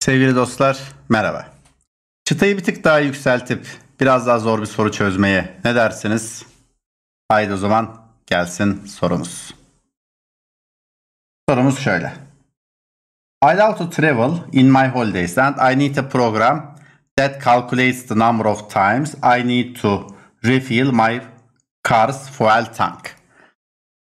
Sevgili dostlar merhaba. Çıtayı bir tık daha yükseltip biraz daha zor bir soru çözmeye ne dersiniz? Haydi o zaman gelsin sorumuz. Sorumuz şöyle. I love to travel in my holidays and I need a program that calculates the number of times I need to refill my car's fuel tank.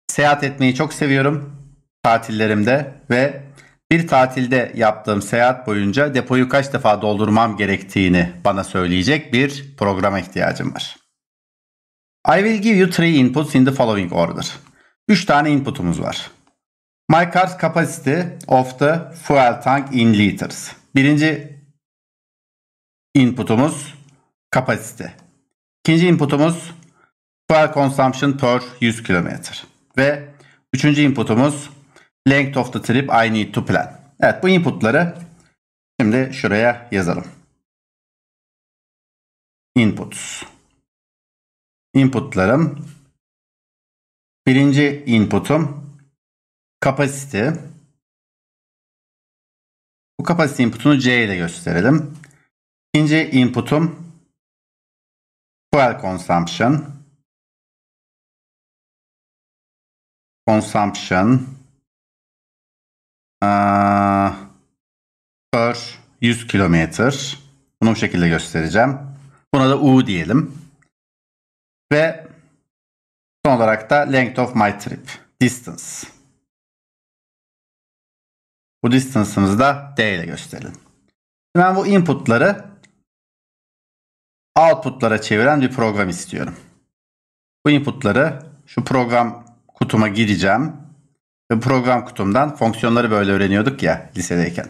Seyahat etmeyi çok seviyorum tatillerimde ve bir tatilde yaptığım seyahat boyunca depoyu kaç defa doldurmam gerektiğini bana söyleyecek bir programa ihtiyacım var. I will give you three inputs in the following order. 3 tane inputumuz var. My car's capacity of the fuel tank in liters. Birinci inputumuz kapasite. İkinci inputumuz fuel consumption per 100 kilometre. Ve üçüncü inputumuz Length of the trip I need to plan. Evet bu inputları şimdi şuraya yazalım. Inputs. Inputlarım. Birinci inputum kapasite. Bu kapasite inputunu C ile gösterelim. İkinci inputum fuel consumption. Consumption. Ee, per 100 kilometre. Bunu bu şekilde göstereceğim. Buna da U diyelim. Ve son olarak da length of my trip. Distance. Bu distance'ımızı da D ile gösterelim. Ben bu inputları outputlara çeviren bir program istiyorum. Bu inputları şu program kutuma gireceğim program kutumdan fonksiyonları böyle öğreniyorduk ya lisedeyken.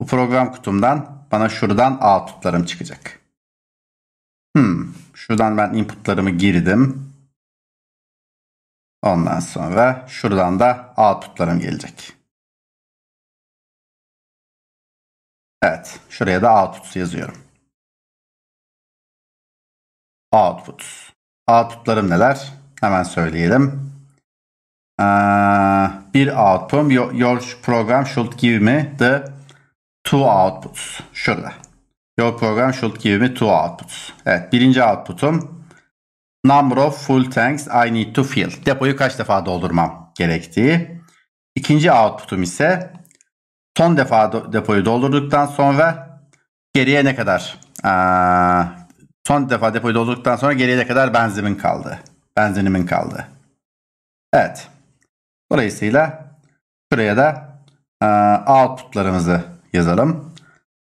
Bu program kutumdan bana şuradan outputlarım çıkacak. Hmm, şuradan ben inputlarımı girdim. Ondan sonra şuradan da outputlarım gelecek. Evet, şuraya da output yazıyorum. Output. Outputlarım neler? Hemen söyleyelim. Ee, bir output. Your, program should give me the two outputs. Şurada. Your program should give me two outputs. Evet birinci output'um number of full tanks I need to fill. Depoyu kaç defa doldurmam gerektiği. İkinci output'um ise son defa depoyu doldurduktan sonra geriye ne kadar ee, son defa depoyu doldurduktan sonra geriye ne kadar benzinim kaldı. Benzinimin kaldı. Evet. Dolayısıyla şuraya da e, outputlarımızı yazalım.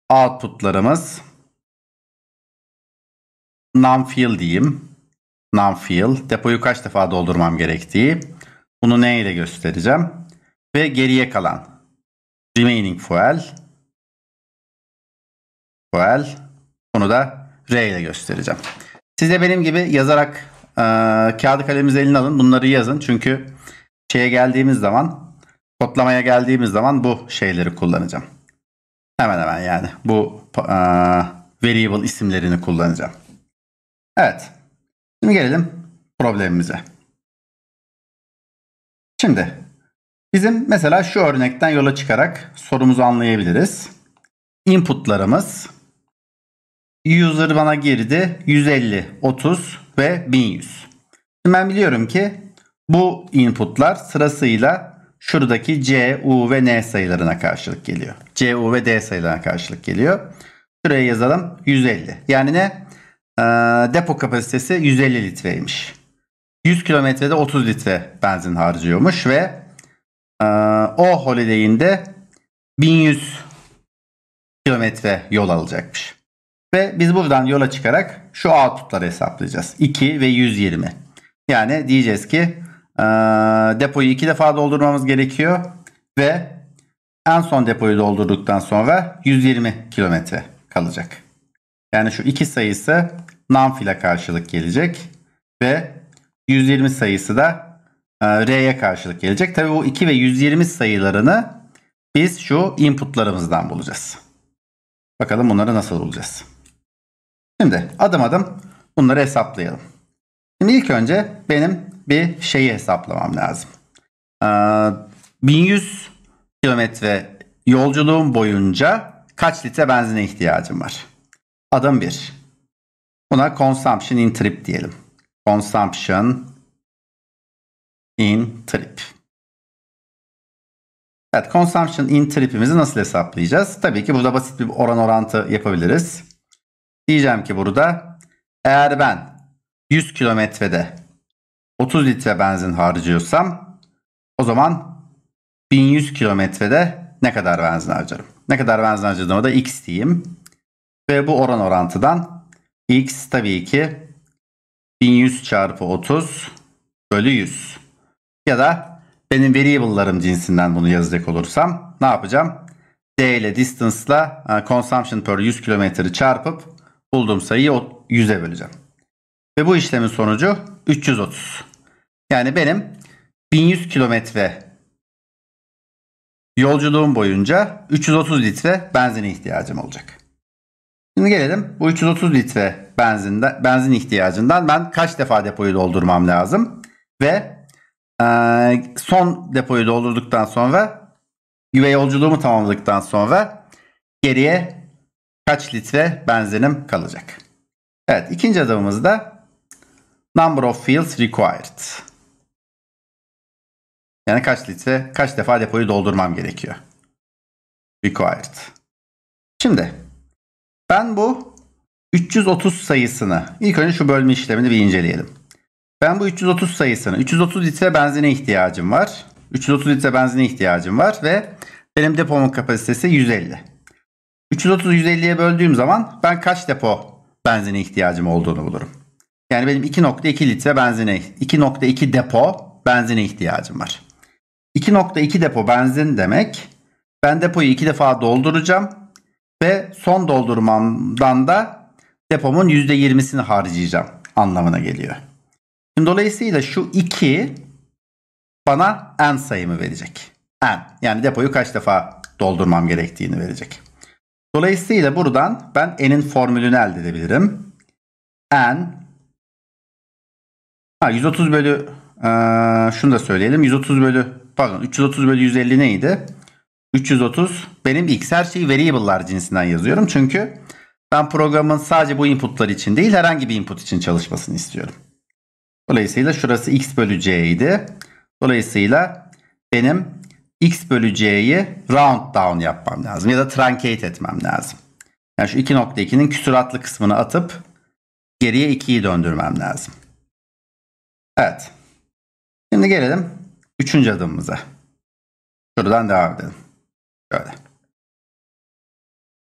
Outputlarımız non fill diyeyim. non fill Depoyu kaç defa doldurmam gerektiği. Bunu ne ile göstereceğim. Ve geriye kalan remaining fuel fuel bunu da R ile göstereceğim. Siz de benim gibi yazarak e, kağıdı kalemimizi eline alın. Bunları yazın. Çünkü şeye geldiğimiz zaman kodlamaya geldiğimiz zaman bu şeyleri kullanacağım. Hemen hemen yani bu e, variable isimlerini kullanacağım. Evet. Şimdi gelelim problemimize. Şimdi bizim mesela şu örnekten yola çıkarak sorumuzu anlayabiliriz. Inputlarımız user bana girdi 150, 30 ve 1100. Şimdi ben biliyorum ki bu inputlar sırasıyla şuradaki C, U ve N sayılarına karşılık geliyor. C, U ve D sayılarına karşılık geliyor. Şuraya yazalım 150. Yani ne? Ee, depo kapasitesi 150 litreymiş. 100 kilometrede 30 litre benzin harcıyormuş ve e, o holideyinde 1100 kilometre yol alacakmış. Ve biz buradan yola çıkarak şu outputları hesaplayacağız. 2 ve 120. Yani diyeceğiz ki ee, depoyu iki defa doldurmamız gerekiyor ve en son depoyu doldurduktan sonra 120 kilometre kalacak. Yani şu iki sayısı Nanfil'e karşılık gelecek ve 120 sayısı da e, R'ye karşılık gelecek. Tabii bu 2 ve 120 sayılarını biz şu inputlarımızdan bulacağız. Bakalım bunları nasıl bulacağız. Şimdi adım adım bunları hesaplayalım. Şimdi ilk önce benim bir şeyi hesaplamam lazım. Ee, 1100 kilometre yolculuğum boyunca kaç litre benzine ihtiyacım var? Adım 1. Buna consumption in trip diyelim. Consumption in trip. Evet, consumption in trip'imizi nasıl hesaplayacağız? Tabii ki burada basit bir oran orantı yapabiliriz. Diyeceğim ki burada eğer ben 100 kilometrede 30 litre benzin harcıyorsam o zaman 1100 kilometrede ne kadar benzin harcarım? Ne kadar benzin harcadığımı da x diyeyim. Ve bu oran orantıdan x tabii ki 1100 çarpı 30 bölü 100. Ya da benim variable'larım cinsinden bunu yazacak olursam ne yapacağım? D ile distance'la e, consumption per 100 kilometre çarpıp bulduğum sayıyı 100'e böleceğim. Ve bu işlemin sonucu 330. Yani benim 1100 kilometre yolculuğum boyunca 330 litre benzin ihtiyacım olacak. Şimdi gelelim bu 330 litre benzinde, benzin ihtiyacından ben kaç defa depoyu doldurmam lazım ve e, son depoyu doldurduktan sonra ve yolculuğumu tamamladıktan sonra geriye kaç litre benzinim kalacak. Evet ikinci adımımızda Number of fields required. Yani kaç litre, kaç defa depoyu doldurmam gerekiyor. Required. Şimdi ben bu 330 sayısını ilk önce şu bölme işlemini bir inceleyelim. Ben bu 330 sayısını 330 litre benzine ihtiyacım var. 330 litre benzine ihtiyacım var ve benim depomun kapasitesi 150. 330 150'ye böldüğüm zaman ben kaç depo benzine ihtiyacım olduğunu bulurum. Yani benim 2.2 litre benzine 2.2 depo benzine ihtiyacım var. 2.2 depo benzin demek ben depoyu iki defa dolduracağım ve son doldurmamdan da depomun %20'sini harcayacağım anlamına geliyor. Şimdi dolayısıyla şu 2 bana n sayımı verecek. N yani depoyu kaç defa doldurmam gerektiğini verecek. Dolayısıyla buradan ben n'in formülünü elde edebilirim. n Ha 130 bölü ee, şunu da söyleyelim. 130 bölü pardon 330 bölü 150 neydi? 330 benim x her şeyi variable'lar cinsinden yazıyorum. Çünkü ben programın sadece bu inputlar için değil herhangi bir input için çalışmasını istiyorum. Dolayısıyla şurası x bölü c idi. Dolayısıyla benim x bölü c'yi round down yapmam lazım ya da truncate etmem lazım. Yani şu 2.2'nin küsuratlı kısmını atıp geriye 2'yi döndürmem lazım. Evet. Şimdi gelelim üçüncü adımımıza. Şuradan devam edelim. Şöyle.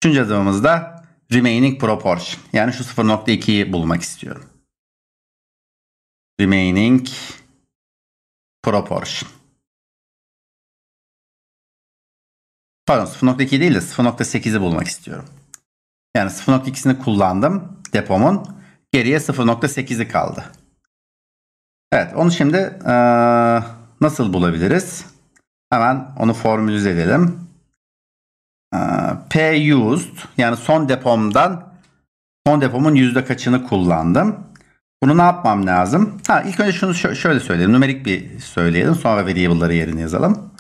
Üçüncü adımımızda remaining proportion. Yani şu 0.2'yi bulmak istiyorum. Remaining proportion. Pardon 0.2 değil de 0.8'i bulmak istiyorum. Yani 0.2'sini kullandım depomun. Geriye 0.8'i kaldı. Evet onu şimdi nasıl bulabiliriz? Hemen onu formülize edelim. E, P used yani son depomdan son depomun yüzde kaçını kullandım. Bunu ne yapmam lazım? Ha, ilk önce şunu şöyle söyleyelim. Numerik bir söyleyelim. Sonra variable'ları yerine yazalım.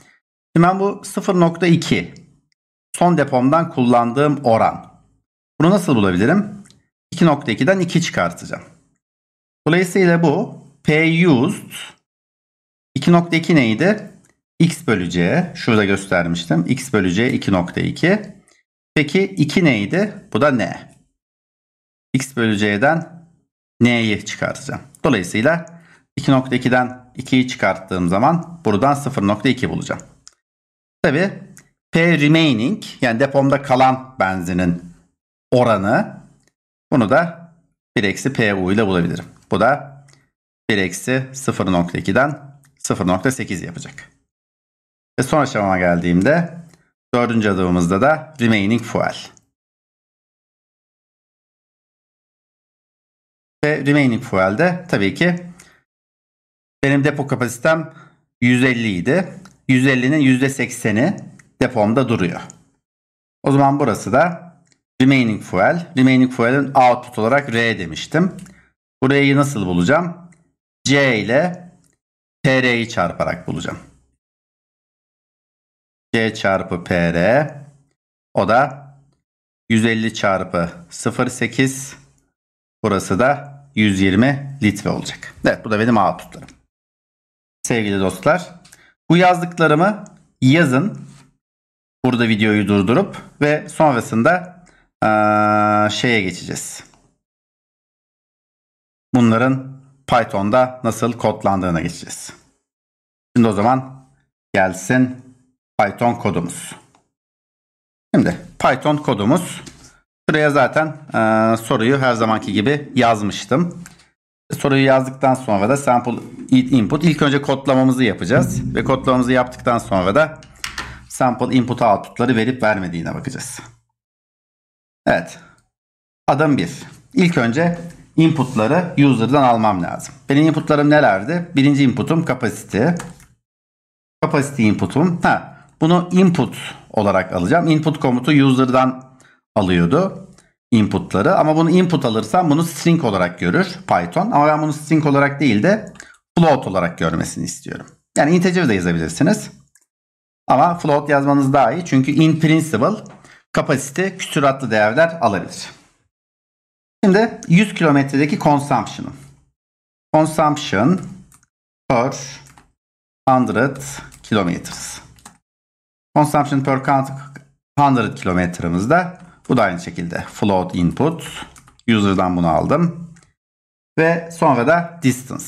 Şimdi ben bu 0.2 son depomdan kullandığım oran. Bunu nasıl bulabilirim? 2.2'den 2 çıkartacağım. Dolayısıyla bu P used 2.2 neydi? X bölü C. Şurada göstermiştim. X bölü C 2.2. Peki 2 neydi? Bu da N. X bölü C'den N'yi çıkartacağım. Dolayısıyla 2.2'den 2'yi çıkarttığım zaman buradan 0.2 bulacağım. Tabi P remaining yani depomda kalan benzinin oranı bunu da 1 eksi PU ile bulabilirim. Bu da 1 eksi 0.2'den 0.8 yapacak. Ve son aşamama geldiğimde dördüncü adımımızda da remaining fuel. Ve remaining fuel'de tabii ki benim depo kapasitem 150 idi. 150'nin %80'i depomda duruyor. O zaman burası da remaining fuel. Remaining fuel'in output olarak R demiştim. Burayı nasıl bulacağım? C ile PR'yi çarparak bulacağım. C çarpı PR o da 150 çarpı 0.8 burası da 120 litre olacak. Evet bu da benim outputlarım. Sevgili dostlar bu yazdıklarımı yazın. Burada videoyu durdurup ve sonrasında ee, şeye geçeceğiz. Bunların Python'da nasıl kodlandığına geçeceğiz. Şimdi o zaman gelsin Python kodumuz. Şimdi Python kodumuz. Şuraya zaten e, soruyu her zamanki gibi yazmıştım. Soruyu yazdıktan sonra da sample input ilk önce kodlamamızı yapacağız. Ve kodlamamızı yaptıktan sonra da sample input outputları verip vermediğine bakacağız. Evet. Adım 1. İlk önce inputları user'dan almam lazım. Benim inputlarım nelerdi? Birinci inputum kapasite, kapasite inputum. Ha, bunu input olarak alacağım. Input komutu user'dan alıyordu inputları. Ama bunu input alırsam bunu string olarak görür Python. Ama ben bunu string olarak değil de float olarak görmesini istiyorum. Yani integer de yazabilirsiniz. Ama float yazmanız daha iyi. Çünkü in principle kapasite küsuratlı değerler alabilir. Şimdi 100 kilometredeki consumption'ım. Consumption per 100 kilometers. Consumption per 100 kilometremizde bu da aynı şekilde float input user'dan bunu aldım. Ve sonra da distance.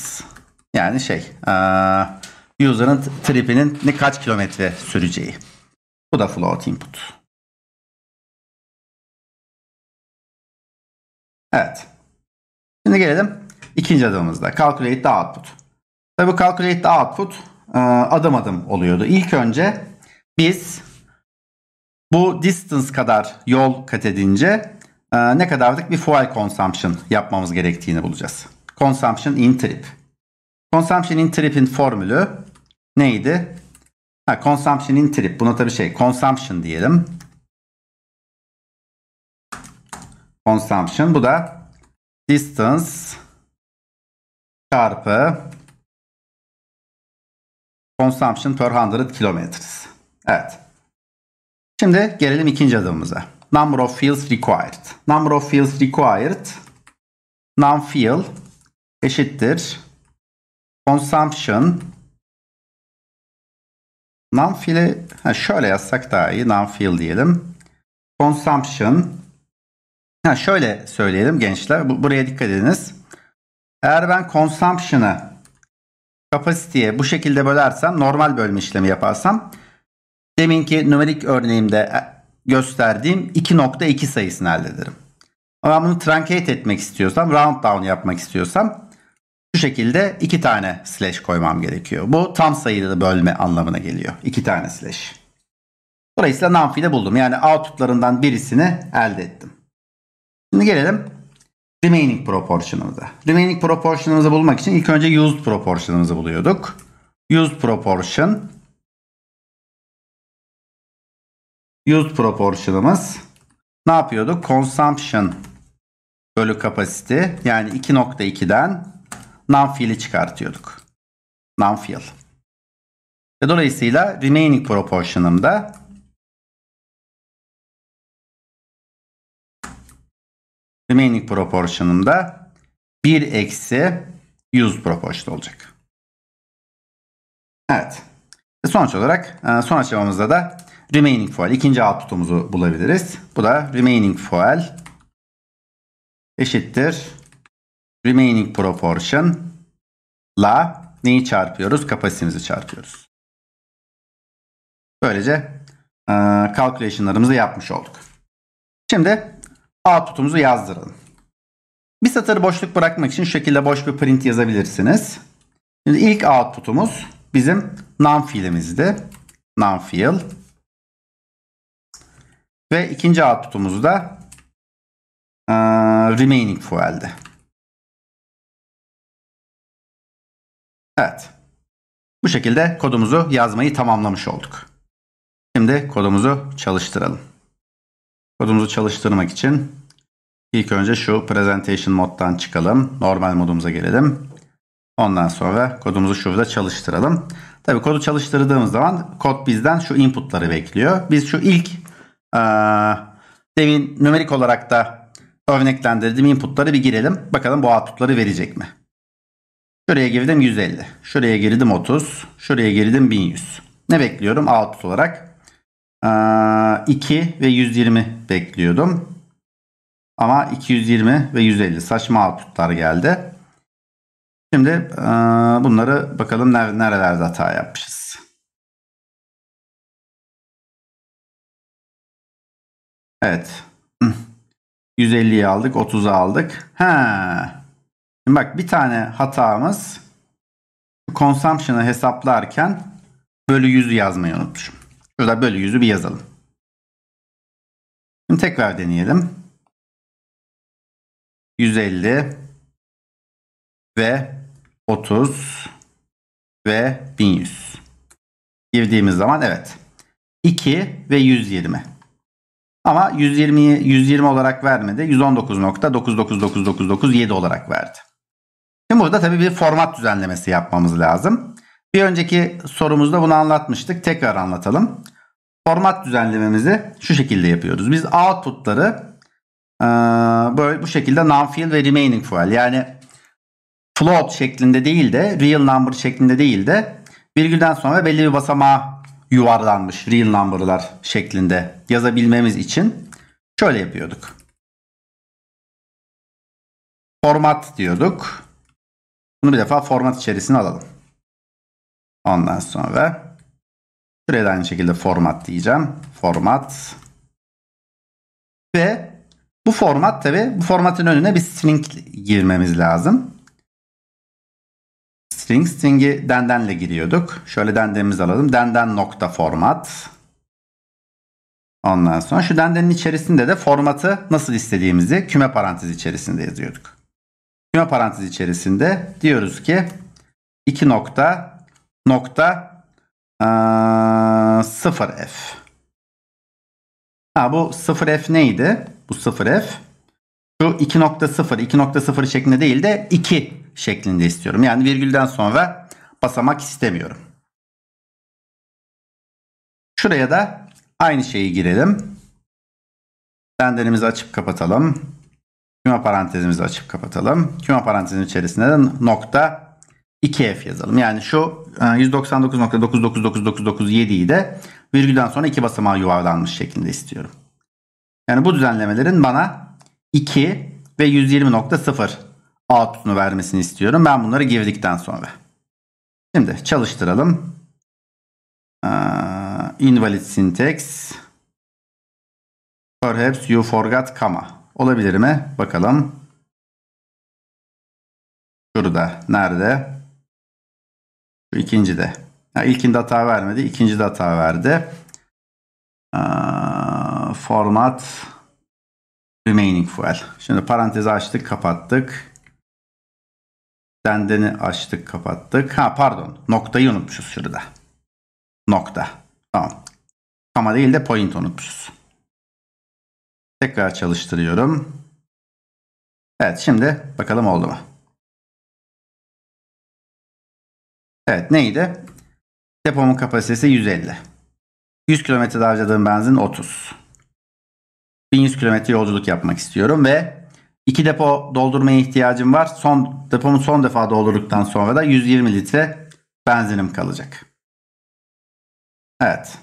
Yani şey user'ın tripinin ne kaç kilometre süreceği. Bu da float input. Evet. Şimdi gelelim ikinci adımımızda. Calculate the output. Tabii calculate the output e, adım adım oluyordu. İlk önce biz bu distance kadar yol kat edince e, ne kadarlık bir fuel consumption yapmamız gerektiğini bulacağız. Consumption in trip. Consumption in trip'in formülü neydi? Ha, consumption in trip. Buna tabii şey consumption diyelim. consumption. Bu da distance çarpı consumption per 100 kilometers. Evet. Şimdi gelelim ikinci adımımıza. Number of fields required. Number of fields required num field eşittir consumption num field'i şöyle yazsak daha iyi. Num field diyelim. Consumption Ha şöyle söyleyelim gençler. Bu, buraya dikkat ediniz. Eğer ben consumption'ı kapasiteye bu şekilde bölersem normal bölme işlemi yaparsam deminki numerik örneğimde e, gösterdiğim 2.2 sayısını elde ederim. Ama bunu truncate etmek istiyorsam, round down yapmak istiyorsam şu şekilde iki tane slash koymam gerekiyor. Bu tam sayılı bölme anlamına geliyor. İki tane slash. Dolayısıyla NumPy'de buldum. Yani outputlarından birisini elde ettim. Şimdi gelelim remaining proportion'ımıza. Remaining proportion'ımızı bulmak için ilk önce used proportion'ımızı buluyorduk. Used proportion used proportion'ımız ne yapıyorduk? Consumption bölü kapasite yani 2.2'den non-fill'i çıkartıyorduk. Non-fill. Dolayısıyla remaining proportion'ımda remaining proportion'ımda 1 eksi used proportion olacak. Evet. E, sonuç olarak e, son aşamamızda da remaining fuel ikinci alt tutumuzu bulabiliriz. Bu da remaining fuel eşittir remaining proportion la neyi çarpıyoruz? Kapasitemizi çarpıyoruz. Böylece e, calculation'larımızı yapmış olduk. Şimdi A tutumuzu yazdıralım. Bir satır boşluk bırakmak için şu şekilde boş bir print yazabilirsiniz. Şimdi ilk A tutumuz bizim num fiilimizdi. Num fiil. Ve ikinci A tutumuz da e, remaining fuel'di. Evet. Bu şekilde kodumuzu yazmayı tamamlamış olduk. Şimdi kodumuzu çalıştıralım. Kodumuzu çalıştırmak için ilk önce şu presentation moddan çıkalım. Normal modumuza gelelim. Ondan sonra kodumuzu şurada çalıştıralım. Tabii kodu çalıştırdığımız zaman kod bizden şu inputları bekliyor. Biz şu ilk e, demin nümerik olarak da örneklendirdiğim inputları bir girelim. Bakalım bu outputları verecek mi? Şuraya girdim 150. Şuraya girdim 30. Şuraya girdim 1100. Ne bekliyorum output olarak? 2 ee, ve 120 bekliyordum. Ama 220 ve 150 saçma outputlar geldi. Şimdi e, bunları bakalım nerelerde hata yapmışız. Evet. 150'yi aldık, 30'u aldık. Ha. Şimdi bak bir tane hatamız consumption'ı hesaplarken bölü 100 yazmayı unutmuşum. Şurada bölü yüzü bir yazalım. Şimdi tekrar deneyelim. 150 ve 30 ve 1100. Girdiğimiz zaman evet. 2 ve 120. Ama 120'yi 120 olarak vermedi. 119.999997 olarak verdi. Şimdi burada tabii bir format düzenlemesi yapmamız lazım. Bir önceki sorumuzda bunu anlatmıştık. Tekrar anlatalım format düzenlememizi şu şekilde yapıyoruz. Biz output'ları e, böyle bu şekilde non-field ve remaining fuel yani float şeklinde değil de real number şeklinde değil de virgülden sonra belli bir basamağa yuvarlanmış real number'lar şeklinde yazabilmemiz için şöyle yapıyorduk. Format diyorduk. Bunu bir defa format içerisine alalım. Ondan sonra Şuraya da aynı şekilde format diyeceğim. Format. Ve bu format tabi bu formatın önüne bir string girmemiz lazım. String string'i dendenle giriyorduk. Şöyle dendenimizi alalım. Denden nokta format. Ondan sonra şu dendenin içerisinde de formatı nasıl istediğimizi küme parantez içerisinde yazıyorduk. Küme parantez içerisinde diyoruz ki 2 nokta nokta 0f. Ee, ha bu 0f neydi? Bu 0f. Şu 2.0, 2.0 şeklinde değil de 2 şeklinde istiyorum. Yani virgülden sonra basamak istemiyorum. Şuraya da aynı şeyi girelim. Blender'imizi açıp kapatalım. Küme parantezimizi açıp kapatalım. Küme parantezin içerisinde de nokta 2F yazalım. Yani şu 199.999997'yi e, de virgülden sonra iki basamağı yuvarlanmış şeklinde istiyorum. Yani bu düzenlemelerin bana 2 ve 120.0 output'unu vermesini istiyorum. Ben bunları girdikten sonra. Şimdi çalıştıralım. E, invalid syntax. Perhaps you forgot comma. Olabilir mi? Bakalım. Şurada. Nerede? Şu ikinci de. Ya ilkinde hata vermedi. ikinci de hata verdi. format remaining fuel. Şimdi parantezi açtık kapattık. Sendeni açtık kapattık. Ha pardon noktayı unutmuşuz şurada. Nokta. Tamam. Ama değil de point unutmuşuz. Tekrar çalıştırıyorum. Evet şimdi bakalım oldu mu? Evet neydi? Depomun kapasitesi 150. 100 kilometrede harcadığım benzin 30. 1100 kilometre yolculuk yapmak istiyorum ve iki depo doldurmaya ihtiyacım var. Son depomu son defa doldurduktan sonra da 120 litre benzinim kalacak. Evet.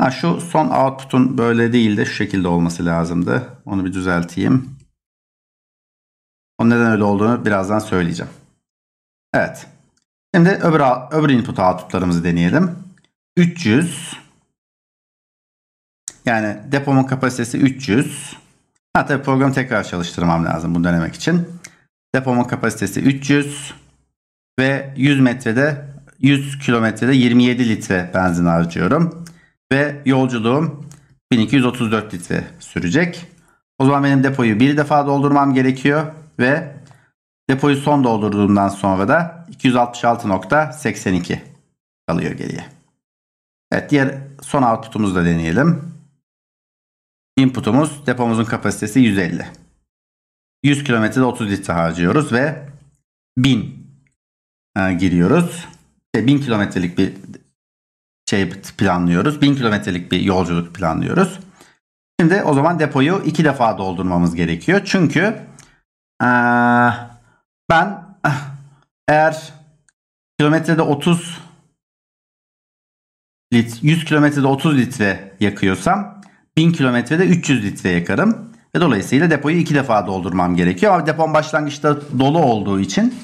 Ha, şu son output'un böyle değil de şu şekilde olması lazımdı. Onu bir düzelteyim. O neden öyle olduğunu birazdan söyleyeceğim. Evet. Şimdi öbür, öbür input outputlarımızı deneyelim. 300 yani depomun kapasitesi 300. Ha tabii programı tekrar çalıştırmam lazım bunu denemek için. Depomun kapasitesi 300 ve 100 metrede 100 kilometrede 27 litre benzin harcıyorum. Ve yolculuğum 1234 litre sürecek. O zaman benim depoyu bir defa doldurmam gerekiyor ve Depoyu son doldurduğundan sonra da 266.82 kalıyor geriye. Evet diğer son output'umuzu da deneyelim. Input'umuz depomuzun kapasitesi 150. 100 kilometrede 30 litre harcıyoruz ve 1000 e, giriyoruz. Şey, 1000 kilometrelik bir şey planlıyoruz. 1000 kilometrelik bir yolculuk planlıyoruz. Şimdi o zaman depoyu iki defa doldurmamız gerekiyor. Çünkü e, ben eğer kilometrede 30 lit, 100 kilometrede 30 litre yakıyorsam 1000 kilometrede 300 litre yakarım. Ve dolayısıyla depoyu iki defa doldurmam gerekiyor. Ama depom başlangıçta dolu olduğu için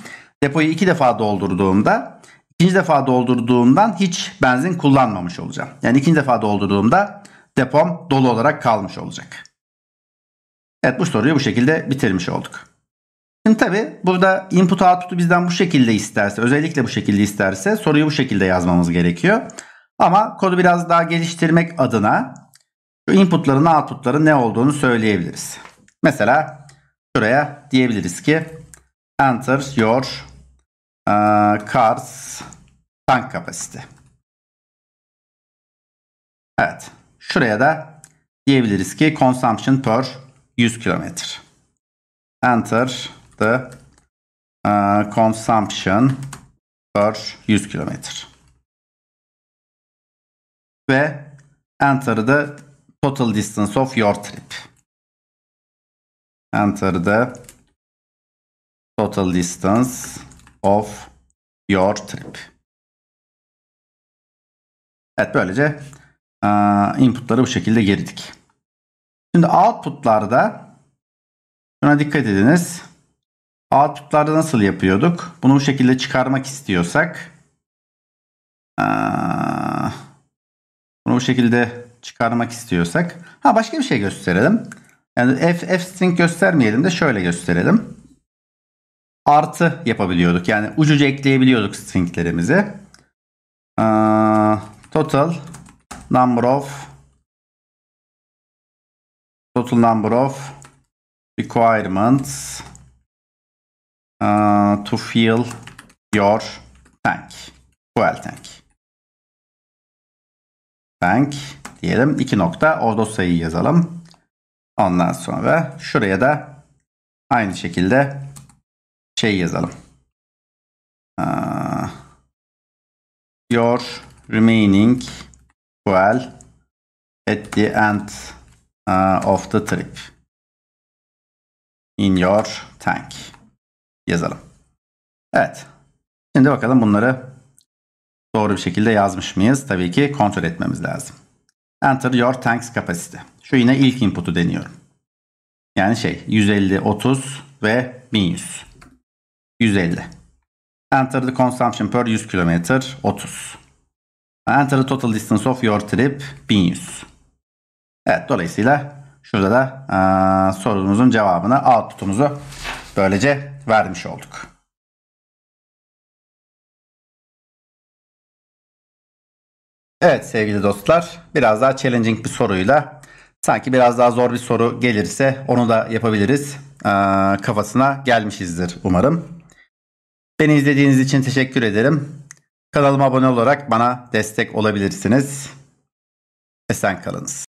depoyu iki defa doldurduğumda ikinci defa doldurduğumdan hiç benzin kullanmamış olacağım. Yani ikinci defa doldurduğumda depom dolu olarak kalmış olacak. Evet bu soruyu bu şekilde bitirmiş olduk. Şimdi tabii burada input output'u bizden bu şekilde isterse özellikle bu şekilde isterse soruyu bu şekilde yazmamız gerekiyor. Ama kodu biraz daha geliştirmek adına şu inputların outputların ne olduğunu söyleyebiliriz. Mesela şuraya diyebiliriz ki enter your uh, cars tank capacity. Evet şuraya da diyebiliriz ki consumption per 100 km. Enter the ee, uh, consumption per 100 kilometre. Ve enter the total distance of your trip. Enter the total distance of your trip. Evet böylece e, inputları bu şekilde girdik. Şimdi outputlarda şuna dikkat ediniz output'larda nasıl yapıyorduk? Bunu bu şekilde çıkarmak istiyorsak bunu bu şekilde çıkarmak istiyorsak ha başka bir şey gösterelim. Yani f, f string göstermeyelim de şöyle gösterelim. Artı yapabiliyorduk. Yani ucuca ekleyebiliyorduk stringlerimizi. total number of total number of requirements ee, to fill your tank. Fuel tank. Tank diyelim. 2 nokta o sayıyı yazalım. Ondan sonra şuraya da aynı şekilde şey yazalım. Uh, your remaining fuel at the end uh, of the trip in your tank yazalım. Evet. Şimdi bakalım bunları doğru bir şekilde yazmış mıyız? Tabii ki kontrol etmemiz lazım. Enter your tanks capacity. Şu yine ilk input'u deniyorum. Yani şey 150, 30 ve 1100. 150. Enter the consumption per 100 km 30. Enter the total distance of your trip 1100. Evet dolayısıyla şurada da e, sorumuzun cevabını output'umuzu böylece vermiş olduk. Evet sevgili dostlar biraz daha challenging bir soruyla sanki biraz daha zor bir soru gelirse onu da yapabiliriz ee, kafasına gelmişizdir umarım. Beni izlediğiniz için teşekkür ederim. Kanalıma abone olarak bana destek olabilirsiniz. Esen kalınız.